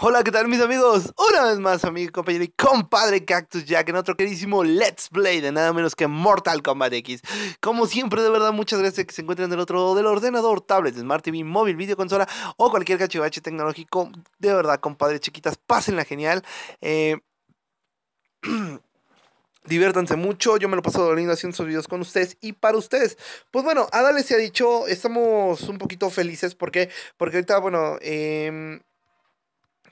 Hola, ¿qué tal mis amigos? Una vez más, amigo, compañero y compadre Cactus Jack en otro queridísimo Let's Play de nada menos que Mortal Kombat X. Como siempre, de verdad, muchas gracias que se encuentren del otro lado del ordenador, tablet, smart TV, móvil, videoconsola o cualquier cachivache tecnológico. De verdad, compadre, chiquitas, pásenla genial. Eh... diviértanse mucho. Yo me lo paso lindo haciendo sus videos con ustedes y para ustedes. Pues bueno, Adale se ha dicho, estamos un poquito felices. ¿Por Porque ahorita, bueno, eh,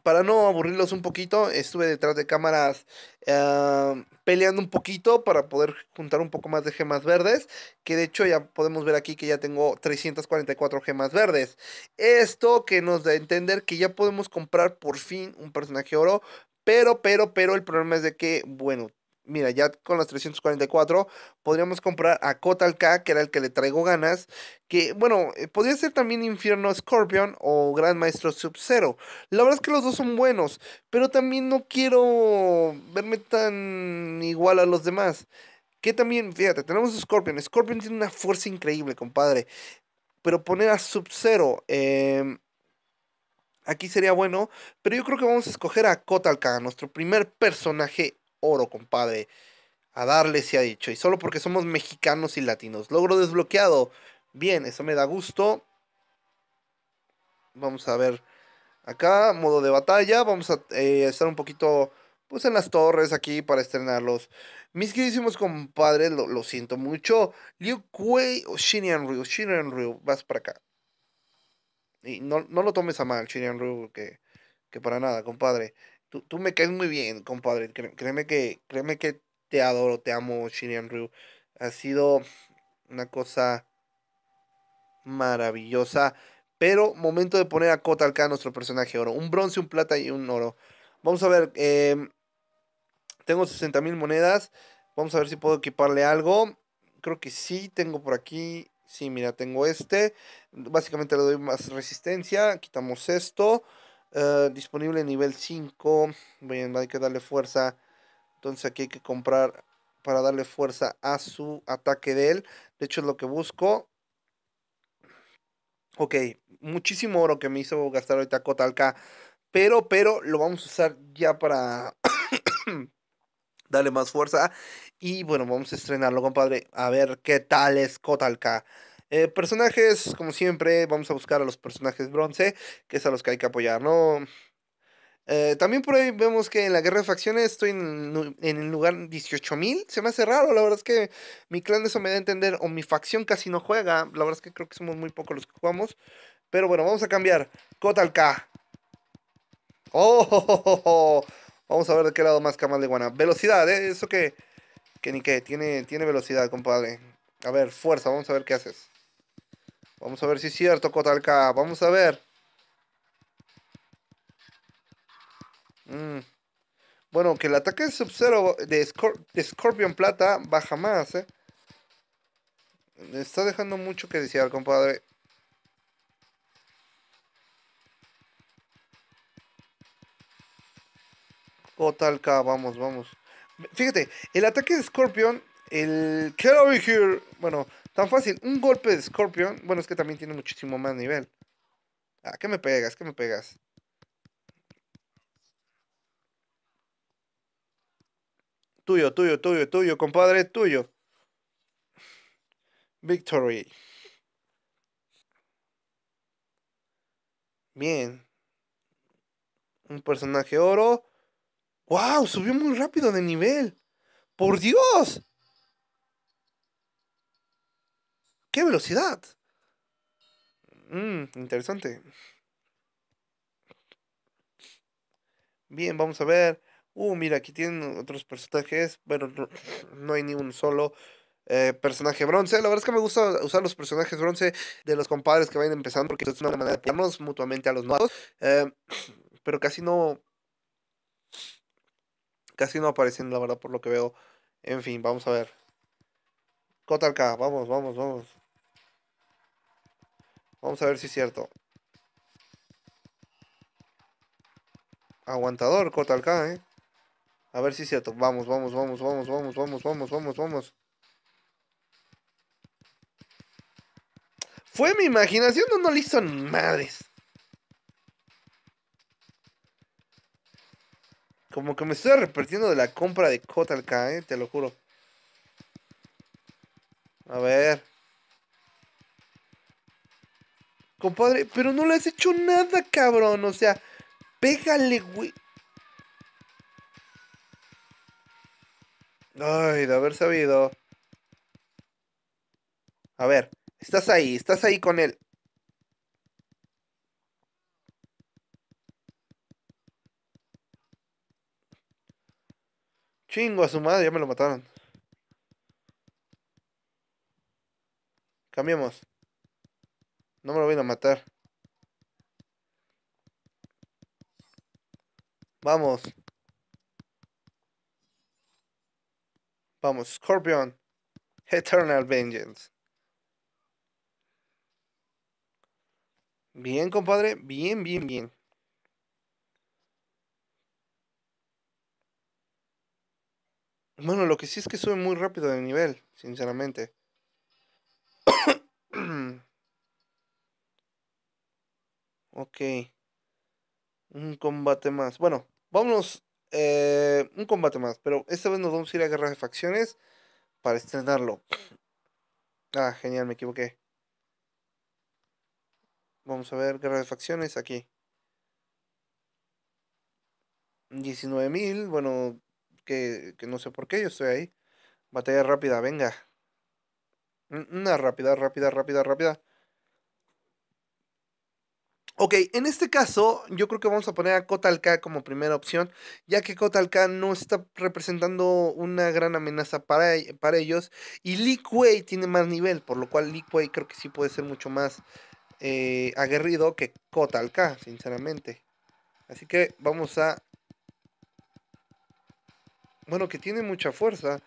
para no aburrirlos un poquito, estuve detrás de cámaras ah, peleando un poquito para poder juntar un poco más de gemas verdes, que de hecho ya podemos ver aquí que ya tengo 344 gemas verdes. Esto que nos da a entender que ya podemos comprar por fin un personaje oro, pero, pero, pero el problema es de que, bueno, mira, ya con las 344 podríamos comprar a Kotal que era el que le traigo ganas, que bueno, eh, podría ser también Infierno Scorpion o Gran Maestro Sub-Zero. La verdad es que los dos son buenos, pero también no quiero verme tan igual a los demás. Que también, fíjate, tenemos a Scorpion. Scorpion tiene una fuerza increíble, compadre. Pero poner a Sub-Zero... Em, aquí sería bueno, pero yo creo que vamos a escoger a Kotalka, nuestro primer personaje oro, compadre. A darle se ha dicho. Y solo porque somos mexicanos y latinos. Logro desbloqueado. Bien, eso me da gusto. Vamos a ver. Acá, modo de batalla. Vamos a eh, estar un poquito pues en las torres aquí para estrenarlos. Mis queridísimos compadres, lo, siento mucho. Liu o vas para acá. Y no, lo tomes a mal, Shinian Ryu, que, que para nada, compadre. Tú, me caes muy bien, compadre. Créeme que, créeme que te adoro, te amo, Shirian Ryu. Ha sido una cosa maravillosa. Pero momento de poner a Kota acá nuestro personaje oro. Un bronce, un plata y un oro. Vamos a ver. Em, tengo 60.000 mil monedas. Vamos a ver si puedo equiparle algo. Creo que sí. Tengo por aquí. Sí, mira, tengo este. Básicamente le doy más resistencia. Quitamos esto. Eh, disponible nivel 5. Bien, hay que darle fuerza. Entonces aquí hay que comprar para darle fuerza a su ataque de él. De hecho es lo que busco. Ok, muchísimo oro que me hizo gastar ahorita Kotalka. Pero, pero lo vamos a usar ya para darle más fuerza. Y bueno, vamos a estrenarlo, compadre. A ver qué tal es Kotalka. Eh, personajes, como siempre, vamos a buscar a los personajes bronce, que es a los que hay que apoyar, ¿no? Eh, también por ahí vemos que en la guerra de facciones estoy en, el lugar 18.000. Se me hace raro, la verdad es que mi clan de eso me da a entender, o mi facción casi no juega. La verdad es que creo que somos muy pocos los que jugamos. Pero bueno, vamos a cambiar. Kotal K. Oh, Vamos a ver de qué lado más camas de guana. Velocidad, ¿eh? Eso que, que ni que, Tiene, tiene velocidad, compadre. A ver, fuerza, vamos a ver qué haces. Vamos a ver si es cierto, K. Vamos a ver. Mm. Bueno, que el ataque de sub de, Scorpion Plata baja más, ¿eh? Está dejando mucho que desear, compadre. K. vamos, vamos. Fíjate, el ataque de Scorpion, el quiero Over Here, bueno, Tan fácil. Un golpe de Scorpion. Bueno, es que también tiene muchísimo más nivel. Ah, ¿qué me pegas? ¿Qué me pegas? Tuyo, tuyo, tuyo, tuyo, compadre, tuyo. Victory. Bien. Un personaje oro. ¡Wow! Subió muy rápido de nivel. ¡Por Dios! qué velocidad? Mmm, interesante. Bien, vamos a ver. Uh, mira, aquí tienen otros personajes. Bueno, no, hay ni un solo eh, personaje bronce. La verdad es que me gusta usar los personajes bronce de los compadres que vayan empezando porque es una manera de apoyarnos mutuamente a los nuevos. Eh, pero casi no. Casi no aparecen, la verdad, por lo que veo. En fin, vamos a ver. Kotalka, vamos, vamos, vamos. Vamos a ver si es cierto. Aguantador, Kotal K ¿eh? A ver si es cierto. Vamos, vamos, vamos, vamos, vamos, vamos, vamos, vamos, vamos. ¿Fue mi imaginación no, no madres? Como que me estoy repartiendo de la compra de K, ¿eh? Te lo juro. A ver. compadre, pero no le has hecho nada, cabrón. O sea, pégale, güey. Ay, de haber sabido. A ver, estás ahí, estás ahí con él. Chingo a su madre, ya me lo mataron. Cambiemos. No me lo voy a matar. Vamos. Vamos, Scorpion. Eternal Vengeance. Bien, compadre. Bien, bien, bien. Bueno, lo que sí es que sube muy rápido de nivel, sinceramente. Ok. Un combate más. Bueno, vámonos. Eh, un combate más. Pero esta vez nos vamos a ir a guerra de facciones para estrenarlo. Ah, genial, me equivoqué. Vamos a ver, guerra de facciones aquí. 19.000, bueno, que, que, no sé por qué, yo estoy ahí. Batalla rápida, venga. Mm, una rápida, rápida, rápida, rápida. Ok, en este caso, yo creo que vamos a poner a Kotal como primera opción, ya que Kotal no está representando una gran amenaza para, e, para ellos. Y Lee tiene más nivel, por lo cual Lee creo que sí puede ser mucho más eh, aguerrido que Kotal sinceramente. Así que vamos a. Bueno, que tiene mucha fuerza.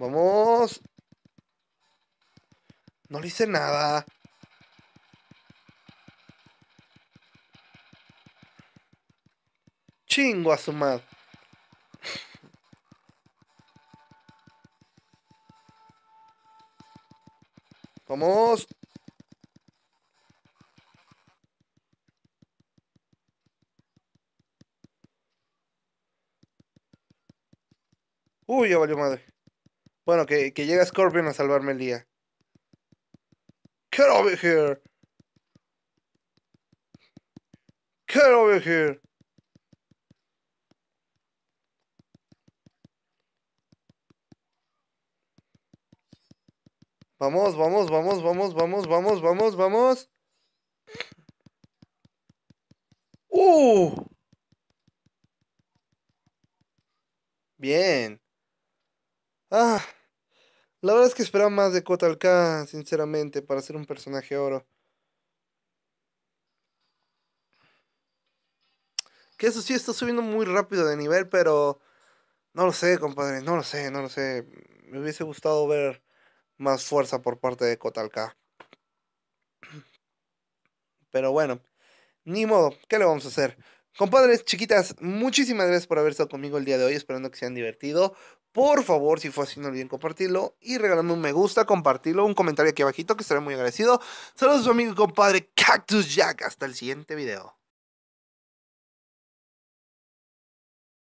Vamos. No le hice nada. Chingo a su madre. Vamos. Uy, ya valió madre. Bueno, que, que llega Scorpion a salvarme el día. Get over here. Get over here. Vamos, vamos, vamos, vamos, vamos, vamos, vamos, vamos. ¡Uh! Bien verdad es que esperaba más de Kotal K, sinceramente, para ser un personaje oro. Que eso sí está subiendo muy rápido de nivel, pero no lo sé, compadre, no lo sé, no lo sé. Me hubiese gustado ver más fuerza por parte de Kotal K. Pero bueno, ni modo, ¿qué le vamos a hacer? Compadres, chiquitas, muchísimas gracias por haber estado conmigo el día de hoy, esperando que se hayan divertido. Por favor, si fue así, no olviden compartirlo y regalando un me gusta, compartirlo, un comentario aquí abajito que estaré muy agradecido. Saludos a su amigo y compadre Cactus Jack. Hasta el siguiente video.